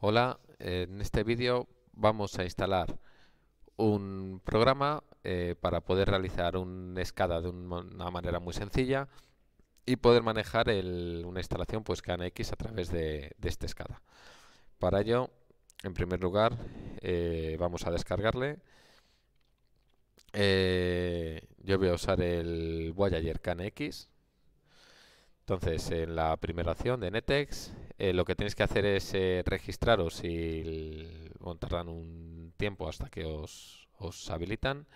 Hola, en este vídeo vamos a instalar un programa eh, para poder realizar una escada de una manera muy sencilla y poder manejar una instalación pues KNX a través de, esta escada. Para ello, en primer lugar, eh, vamos a descargarle. Eh, yo voy a usar el Voyager KNX. Entonces, en la primera acción de Netex, eh, lo que tenéis que hacer es eh, registraros y bueno, un tiempo hasta que os, os habilitan.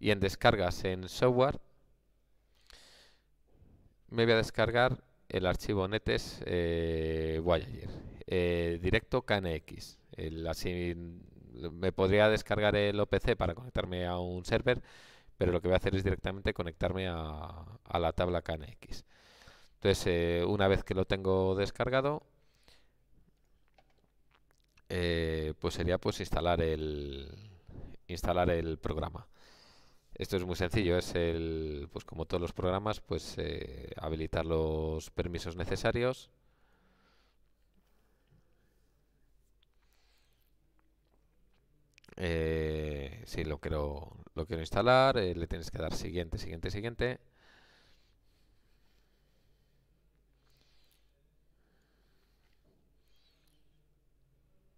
Y en descargas en software me voy a descargar el archivo netes eh, Voyager, directo KNX. me podría descargar el OPC para conectarme a un server, pero lo que voy a hacer es directamente conectarme a, la tabla KNX. Entonces, una vez que lo tengo descargado, eh, pues sería pues instalar el instalar el programa. Esto es muy sencillo, es el pues como todos los programas, pues eh, habilitar los permisos necesarios. Eh, si lo quiero lo quiero instalar, le tienes que dar siguiente, siguiente, siguiente.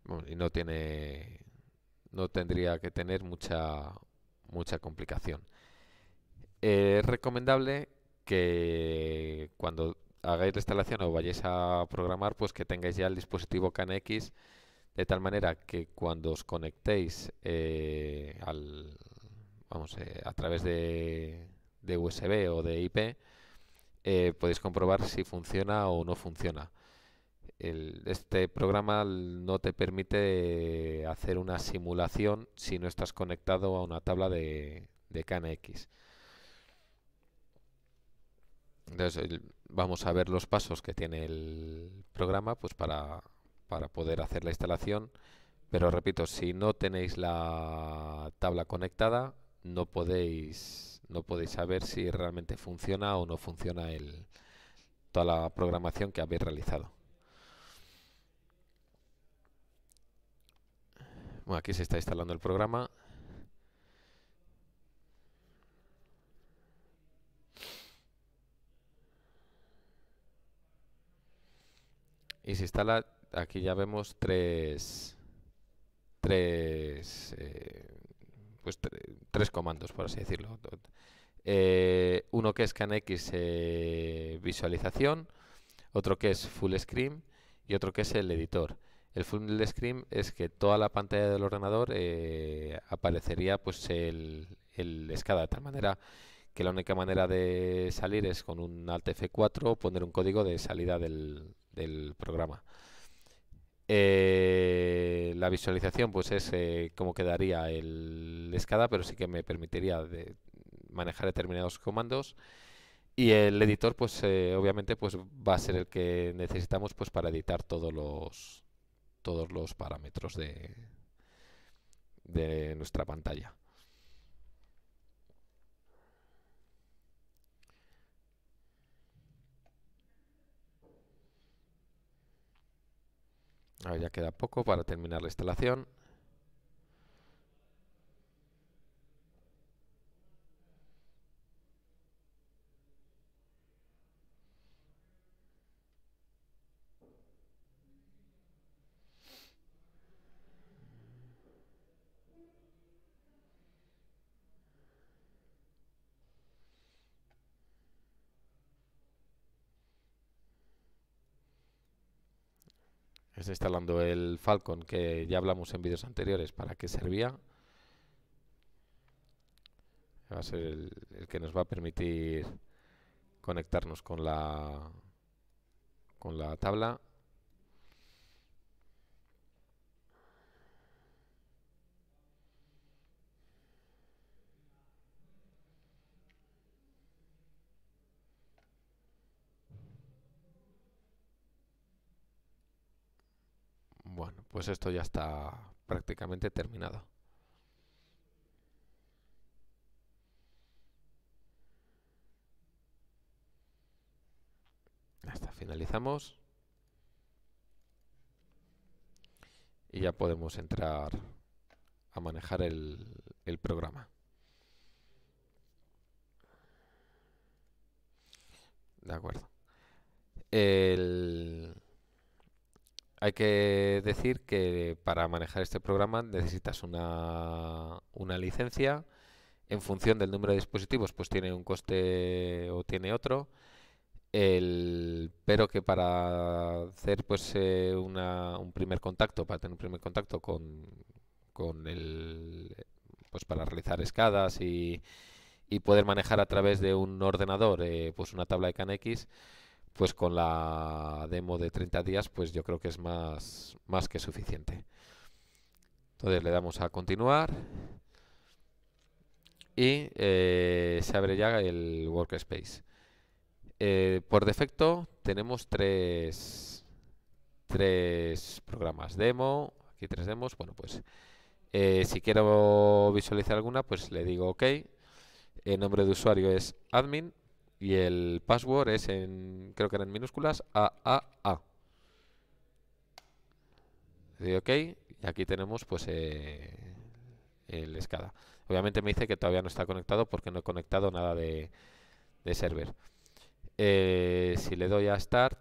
Bueno, y no tiene. No tendría que tener mucha, mucha complicación. es eh, recomendable que cuando hagáis la instalación o vayáis a programar, pues que tengáis ya el dispositivo KNX, de tal manera que cuando os conectéis eh, al, vamos, eh, a través de, de, USB o de IP, podéis comprobar si funciona o no funciona este programa no te permite hacer una simulación si no estás conectado a una tabla de, de KNX. Entonces, vamos a ver los pasos que tiene el programa pues para, poder hacer la instalación. Pero repito, si no tenéis la tabla conectada, no podéis, no podéis saber si realmente funciona o no funciona el, toda la programación que habéis realizado. aquí se está instalando el programa. Y se instala, aquí ya vemos tres, tres, eh, pues tres comandos, por así decirlo. Eh, uno que es CanX eh, visualización, otro que es full screen y otro que es el editor. El full screen es que toda la pantalla del ordenador eh, aparecería pues el, el SCADA, de tal manera que la única manera de salir es con un Alt F4 poner un código de salida del, programa. Eh, la visualización pues es eh, como quedaría el SCADA, pero sí que me permitiría manejar determinados comandos. Y el editor, pues obviamente, pues va a ser el que necesitamos pues para editar todos los todos los parámetros de, nuestra pantalla. Ahora ya queda poco para terminar la instalación. Está instalando el Falcon que ya hablamos en vídeos anteriores para qué servía. Va a ser el, que nos va a permitir conectarnos con la con la tabla. pues esto ya está prácticamente terminado. Hasta finalizamos. Y ya podemos entrar a manejar el, programa. De acuerdo. El hay que decir que para manejar este programa necesitas una, licencia. En función del número de dispositivos, pues tiene un coste o tiene otro. pero que para hacer pues eh, un primer contacto, para tener un primer contacto con, con el pues para realizar escadas y, poder manejar a través de un ordenador eh, pues una tabla de CanX, pues con la demo de 30 días, pues yo creo que es más, más que suficiente. Entonces le damos a continuar y eh, se abre ya el workspace. Eh, por defecto tenemos tres, programas demo, aquí tres demos, bueno pues eh, si quiero visualizar alguna pues le digo ok, el nombre de usuario es admin y el password es en, creo que eran en minúsculas, AAA. Le doy OK y aquí tenemos pues eh, el SCADA. Obviamente me dice que todavía no está conectado porque no he conectado nada de, server. Eh, si le doy a Start,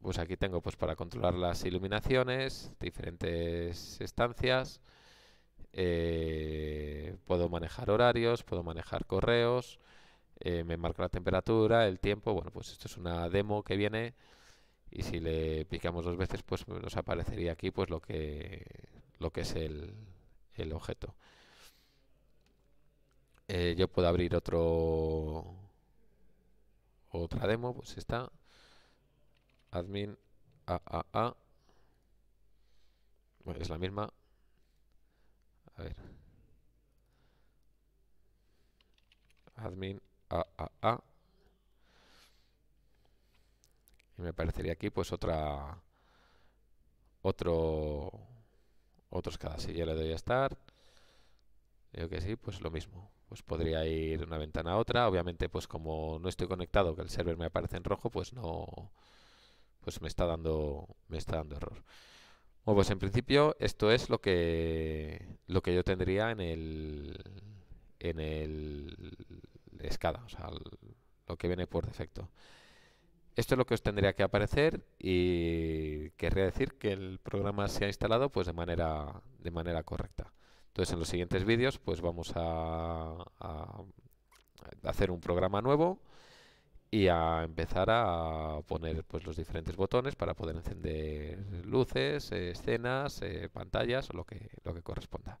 pues aquí tengo pues para controlar las iluminaciones, diferentes estancias. Eh, puedo manejar horarios, puedo manejar correos, eh, me marco la temperatura, el tiempo. Bueno, pues esto es una demo que viene y si le picamos dos veces, pues nos aparecería aquí pues lo que lo que es el, objeto. Eh, yo puedo abrir otro otra demo, pues está admin AAA. es la misma. admin A ah, ah, ah. Y me aparecería aquí pues otra otro otros cada si yo le doy a start digo que sí pues lo mismo pues podría ir una ventana a otra obviamente pues como no estoy conectado que el server me aparece en rojo pues no pues me está dando me está dando error bueno pues en principio esto es lo que lo que yo tendría en el en el escada, o sea, lo que viene por defecto. Esto es lo que os tendría que aparecer y querría decir que el programa se ha instalado pues de manera, de manera correcta. Entonces en los siguientes vídeos pues vamos a, hacer un programa nuevo y a empezar a poner pues los diferentes botones para poder encender luces, eh, escenas, eh, pantallas o lo que, lo que corresponda.